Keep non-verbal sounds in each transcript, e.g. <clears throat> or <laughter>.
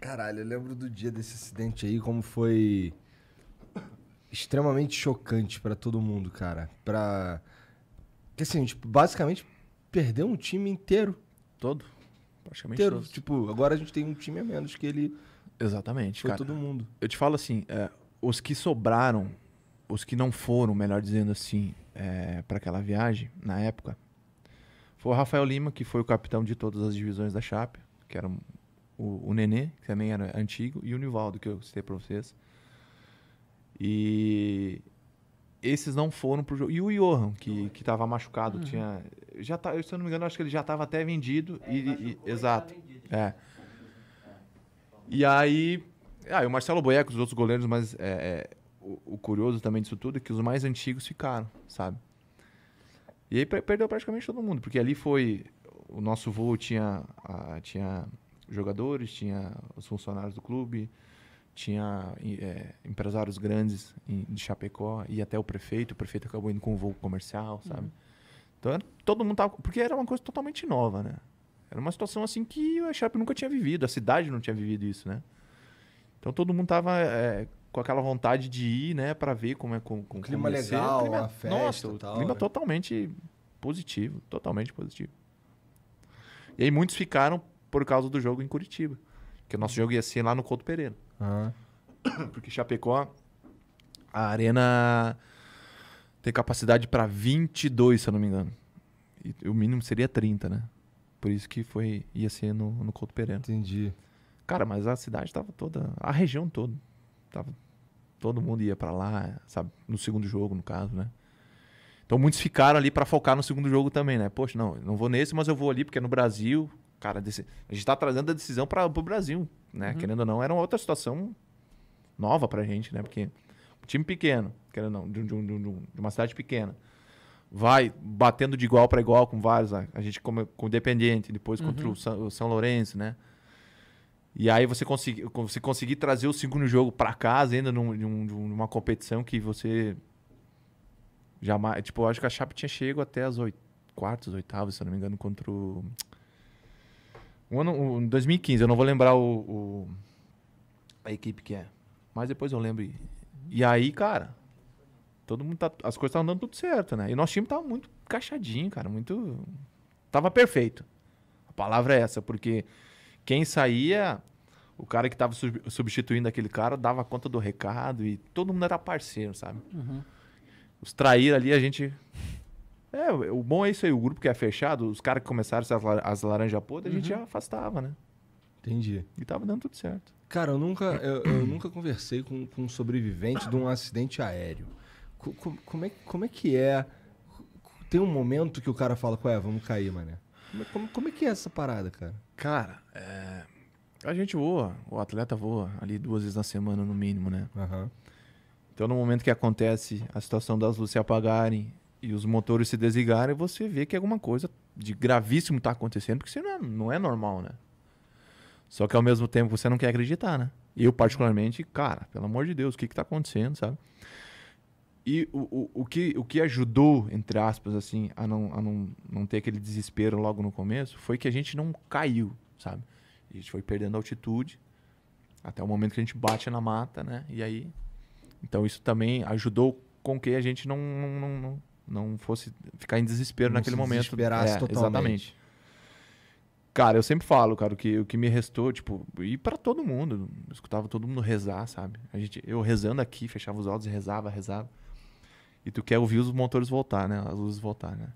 Caralho, eu lembro do dia desse acidente aí, como foi extremamente chocante para todo mundo, cara. Pra. Porque assim, tipo, basicamente perdeu um time inteiro. Todo. Praticamente inteiro. Todos. Tipo, agora a gente tem um time a menos que ele. Exatamente. Foi cara. todo mundo. Eu te falo assim, é, os que sobraram, os que não foram, melhor dizendo assim, é, para aquela viagem, na época, foi o Rafael Lima, que foi o capitão de todas as divisões da Chape, que era o, o Nenê, que também era antigo, e o Nivaldo, que eu citei para vocês. E esses não foram pro jogo. E o Johan, que, que tava machucado, uhum. tinha. Já tá, se eu não me engano, acho que ele já estava até vendido. É, e, e, exato. É. E aí. Ah, e o Marcelo Boeco, os outros goleiros, mas é, é, o, o curioso também disso tudo é que os mais antigos ficaram, sabe? E aí perdeu praticamente todo mundo, porque ali foi. O nosso voo tinha, a, tinha jogadores, tinha os funcionários do clube, tinha é, empresários grandes em, de Chapecó e até o prefeito. O prefeito acabou indo com o voo comercial, uhum. sabe? Uhum. Então todo mundo tava. Porque era uma coisa totalmente nova, né? Era uma situação assim que a Chape nunca tinha vivido, a cidade não tinha vivido isso, né? Então todo mundo tava é, com aquela vontade de ir, né, para ver como é com como clima legal, clima, a festa, nossa, tal, clima é. totalmente positivo, totalmente positivo. E aí muitos ficaram por causa do jogo em Curitiba, que o nosso jogo ia ser lá no Couto Pereira. Ah. Porque Chapecó a arena tem capacidade para 22, se eu não me engano. E o mínimo seria 30, né? Por isso que foi ia ser no, no Couto Pereira. Entendi. Cara, mas a cidade estava toda, a região toda Tava, todo mundo ia para lá, sabe? No segundo jogo, no caso, né? Então muitos ficaram ali para focar no segundo jogo também, né? Poxa, não, não vou nesse, mas eu vou ali porque é no Brasil. Cara, a gente tá trazendo a decisão para o Brasil, né? Uhum. Querendo ou não, era uma outra situação nova pra gente, né? Porque um time pequeno, querendo ou não, de, um, de, um, de uma cidade pequena, vai batendo de igual para igual com vários, a gente como com o Independiente, depois uhum. contra o São, o São Lourenço, né? E aí você conseguir você consegui trazer o segundo jogo para casa ainda num, num, numa competição que você jamais... Tipo, eu acho que a Chape tinha chego até as oito, quartas, oitavas, se eu não me engano, contra o... Um ano, um, 2015, eu não vou lembrar o, o, a equipe que é. Mas depois eu lembro. E aí, cara, todo mundo tá, as coisas estavam dando tudo certo, né? E nosso time tava muito encaixadinho, cara, muito tava perfeito. A palavra é essa, porque quem saía o cara que estava substituindo aquele cara dava conta do recado e todo mundo era parceiro, sabe? Uhum. Os trair ali, a gente. É, o bom é isso aí, o grupo que é fechado, os caras que começaram as, lar as laranjas podres, uhum. a gente uhum. já afastava, né? Entendi. E tava dando tudo certo. Cara, eu nunca, eu, eu nunca conversei com, com um sobrevivente de um acidente aéreo. Co como, é, como é que é? Tem um momento que o cara fala, ué, vamos cair, mané. Como, é, como é que é essa parada, cara? Cara, é a gente voa, o atleta voa ali duas vezes na semana no mínimo, né? Uhum. Então, no momento que acontece a situação das luzes se apagarem e os motores se desligarem, você vê que alguma coisa de gravíssimo está acontecendo, porque isso não é, não é normal, né? Só que ao mesmo tempo você não quer acreditar, né? Eu, particularmente, cara, pelo amor de Deus, o que está acontecendo, sabe? E o, o, o, que, o que ajudou, entre aspas, assim, a, não, a não, não ter aquele desespero logo no começo foi que a gente não caiu, sabe? E a gente foi perdendo altitude até o momento que a gente bate na mata, né? E aí. Então isso também ajudou com que a gente não, não, não, não fosse ficar em desespero não naquele se momento. Desesperasse é, totalmente. Exatamente. Cara, eu sempre falo, cara, que o que me restou, tipo, ir para todo mundo. Eu escutava todo mundo rezar, sabe? A gente, eu rezando aqui, fechava os olhos e rezava, rezava. E tu quer ouvir os motores voltar, né? As luzes voltar, né?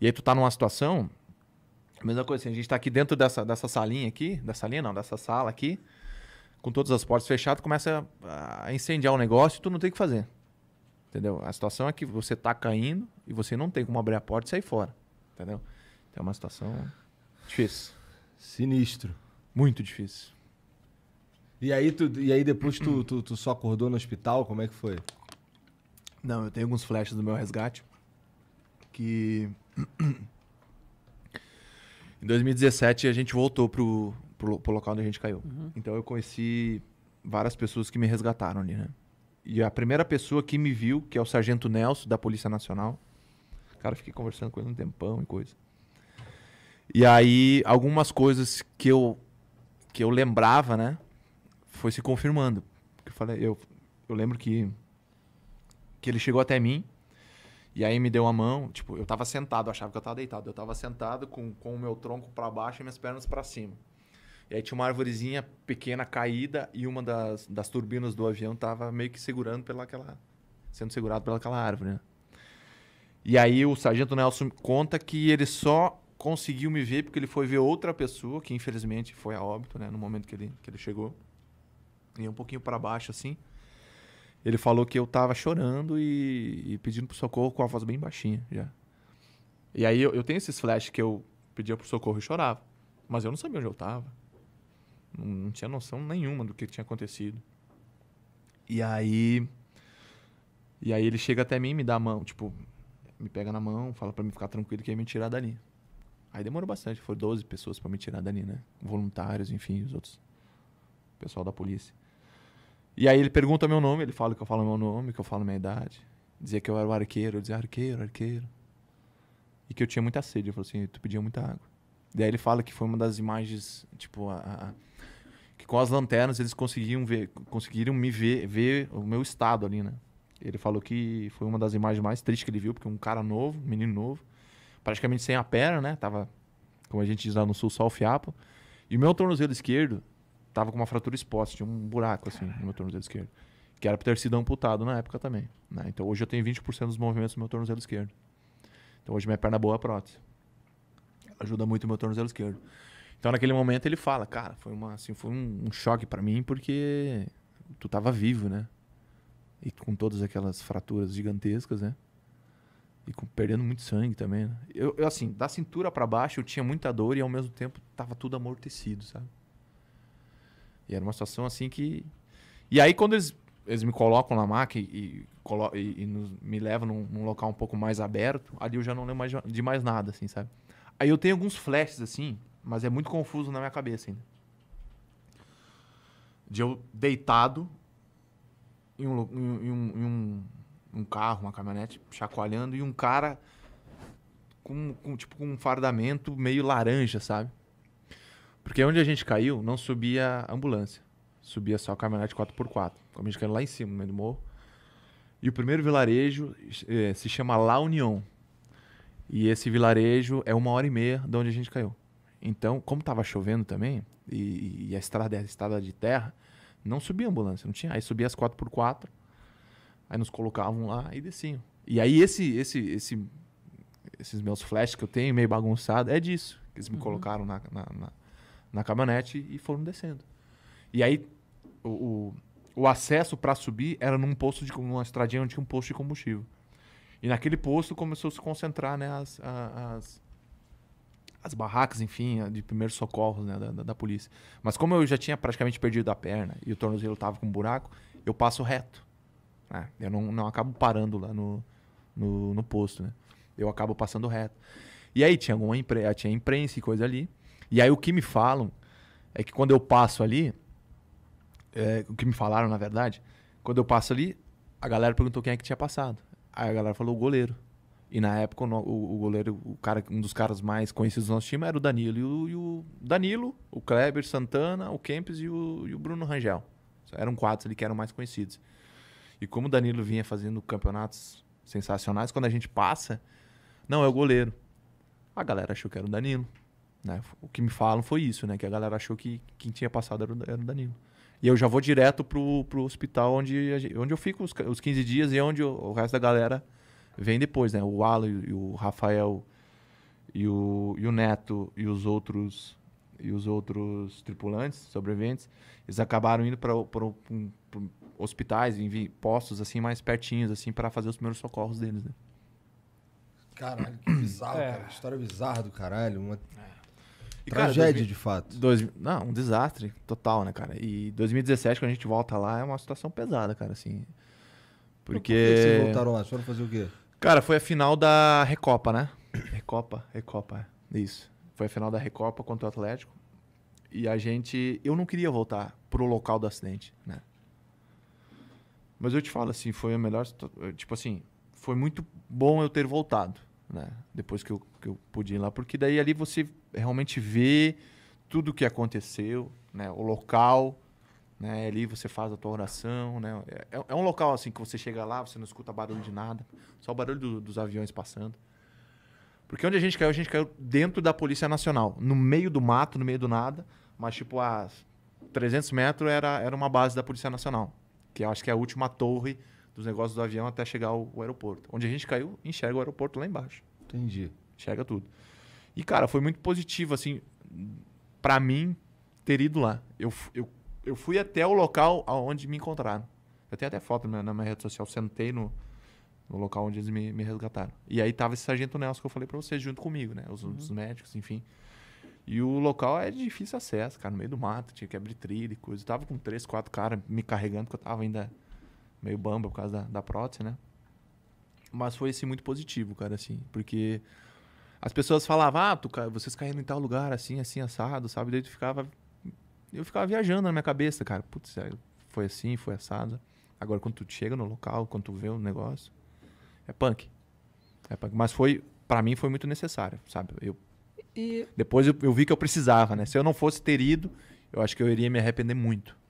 E aí tu tá numa situação a mesma coisa assim, a gente está aqui dentro dessa, dessa salinha aqui, dessa linha não, dessa sala aqui, com todas as portas fechadas, começa a incendiar o um negócio e tu não tem o que fazer. Entendeu? A situação é que você está caindo e você não tem como abrir a porta e sair fora. Entendeu? Então é uma situação difícil. Sinistro. Muito difícil. E aí, tu, e aí depois tu, tu, tu só acordou no hospital? Como é que foi? Não, eu tenho alguns flashes do meu resgate que <clears throat> Em 2017 a gente voltou pro, pro, pro local onde a gente caiu. Uhum. Então eu conheci várias pessoas que me resgataram ali, né? E a primeira pessoa que me viu, que é o Sargento Nelson da Polícia Nacional. Cara, fiquei conversando com ele um tempão e coisa. E aí algumas coisas que eu que eu lembrava, né, foi se confirmando. Eu falei, eu eu lembro que que ele chegou até mim e aí me deu a mão, tipo, eu tava sentado, eu achava que eu tava deitado. Eu tava sentado com, com o meu tronco para baixo e minhas pernas para cima. E aí tinha uma árvorezinha pequena caída e uma das, das turbinas do avião tava meio que segurando pela aquela sendo segurado pelaquela árvore, né? E aí o sargento Nelson conta que ele só conseguiu me ver porque ele foi ver outra pessoa, que infelizmente foi a óbito, né, no momento que ele, que ele chegou. E um pouquinho para baixo assim. Ele falou que eu tava chorando e, e pedindo pro socorro com a voz bem baixinha já. E aí eu, eu tenho esses flashes que eu pedia pro socorro e chorava. Mas eu não sabia onde eu tava. Não, não tinha noção nenhuma do que tinha acontecido. E aí. E aí ele chega até mim e me dá a mão, tipo, me pega na mão, fala para mim ficar tranquilo que ia me tirar dali. Aí demorou bastante, foram 12 pessoas para me tirar dali, né? Voluntários, enfim, os outros. Pessoal da polícia. E aí ele pergunta meu nome, ele fala que eu falo meu nome, que eu falo minha idade. Dizia que eu era o arqueiro, eu dizia arqueiro, arqueiro. E que eu tinha muita sede, eu falo assim, tu pedia muita água. Daí ele fala que foi uma das imagens, tipo, a, a, que com as lanternas eles conseguiam ver, conseguiram me ver, ver o meu estado ali, né? Ele falou que foi uma das imagens mais tristes que ele viu, porque um cara novo, um menino novo, praticamente sem a perna, né? Tava, como a gente diz lá no sul, só o fiapo. E o meu tornozelo esquerdo, tava com uma fratura exposta, tinha um buraco assim no meu tornozelo esquerdo. Que era pra ter sido amputado na época também. Né? Então hoje eu tenho 20% dos movimentos do meu tornozelo esquerdo. Então hoje minha perna é boa é a prótese. ajuda muito o meu tornozelo esquerdo. Então naquele momento ele fala, cara, foi, uma, assim, foi um, um choque para mim porque tu tava vivo, né? E com todas aquelas fraturas gigantescas, né? E com, perdendo muito sangue também, né? Eu, eu assim, da cintura para baixo eu tinha muita dor e ao mesmo tempo tava tudo amortecido, sabe? E era uma situação assim que. E aí, quando eles, eles me colocam na maca e, e, e, e nos, me levam num, num, local um pouco mais aberto, ali eu já não lembro mais de mais nada, assim, sabe? Aí eu tenho alguns flashes, assim, mas é muito confuso na minha cabeça ainda. De eu deitado em um, em um, em um, um carro, uma caminhonete, chacoalhando, e um cara com, com, tipo, com um fardamento meio laranja, sabe? Porque onde a gente caiu, não subia ambulância. Subia só caminhonete 4x4. Como a gente caiu lá em cima, no meio do morro. E o primeiro vilarejo eh, se chama La Union. E esse vilarejo é uma hora e meia de onde a gente caiu. Então, como estava chovendo também, e, e a estrada é estrada de terra, não subia ambulância, não tinha. Aí subia as 4x4, aí nos colocavam lá e desciam. E aí esse, esse, esse, esses meus flashes que eu tenho, meio bagunçado, é disso. Que eles me uhum. colocaram na, na, na na caminhonete e foram descendo. E aí o, o, o acesso para subir era num posto de uma estradinha onde tinha um posto de combustível. E naquele posto começou a se concentrar né, as, as, as barracas, enfim, de primeiros socorros né, da, da, da, polícia. Mas como eu já tinha praticamente perdido a perna e o tornozelo tava com um buraco, eu passo reto. Né? Eu não, não acabo parando lá no, no, no posto, né? Eu acabo passando reto. E aí tinha alguma impre... tinha imprensa e coisa ali. E aí o que me falam é que quando eu passo ali, é, o que me falaram na verdade, quando eu passo ali, a galera perguntou quem é que tinha passado. Aí a galera falou o goleiro. E na época o, o, goleiro, o cara, um dos caras mais conhecidos do nosso time era o Danilo. E o, e o Danilo, o Kleber, Santana, o Kempis e o, e o Bruno Rangel. Eram quatro ali que eram mais conhecidos. E como o Danilo vinha fazendo campeonatos sensacionais, quando a gente passa, não, é o goleiro. A galera achou que era o Danilo. Né? O que me falam foi isso, né? Que a galera achou que quem tinha passado era o, Danilo. E eu já vou direto pro, pro hospital onde, onde eu fico os, os 15 dias e é onde o, o resto da galera vem depois, né? O Alan e, o Rafael e o, e o Neto e os outros e os outros tripulantes, sobreviventes, eles acabaram indo para hospitais, enfim, postos assim mais pertinhos assim para fazer os primeiros socorros deles, né? Caralho, que bizarro, é. cara. História bizarra do caralho. Uma... É. E, Tragédia, cara, de fato. Dois, não, um desastre total, né, cara? E 2017, quando a gente volta lá, é uma situação pesada, cara, assim. Porque. Por que vocês voltaram lá? Vocês foram fazer o quê? Cara, foi a final da Recopa, né? <coughs> Recopa, Recopa, é, isso. Foi a final da Recopa contra o Atlético. E a gente. Eu não queria voltar pro local do acidente, né? Mas eu te falo assim, foi a melhor. Tipo assim, foi muito bom eu ter voltado. Né? Depois que eu, que eu pude ir lá, porque daí ali você realmente vê tudo o que aconteceu, né? O local, né? Ali você faz a tua oração, né? É, é, é, um local assim que você chega lá, você não escuta barulho de nada, só o barulho do, dos aviões passando. Porque onde a gente caiu, a gente caiu dentro da Polícia Nacional, no meio do mato, no meio do nada, mas tipo a 300 metros era, era uma base da Polícia Nacional, que eu acho que é a última torre dos negócios do avião até chegar ao, aeroporto. Onde a gente caiu, enxerga o aeroporto lá embaixo. Entendi. Enxerga tudo. E, cara, foi muito positivo, assim, para mim ter ido lá. Eu, eu, eu fui até o local onde me encontraram. Eu tenho até foto na, minha rede social, sentei no, no local onde eles me, me, resgataram. E aí tava esse sargento Nelson que eu falei para vocês junto comigo, né? Os, uhum. os, médicos, enfim. E o local é de difícil acesso, cara, no meio do mato, tinha que abrir trilha e coisa. Eu tava com três, quatro caras me carregando, porque eu tava ainda meio bamba por causa da, da prótese, né? Mas foi, assim, muito positivo, cara, assim, porque as pessoas falavam, ah, tu, vocês caíram em tal lugar, assim, assim, assado, sabe? Daí tu ficava. Eu ficava viajando na minha cabeça, cara. Putz, é, foi assim, foi assado. Agora, quando tu chega no local, quando tu vê o negócio, é punk. É punk. Mas foi, para mim, foi muito necessário, sabe? Eu, e... Depois eu, eu vi que eu precisava, né? Se eu não fosse ter ido, eu acho que eu iria me arrepender muito.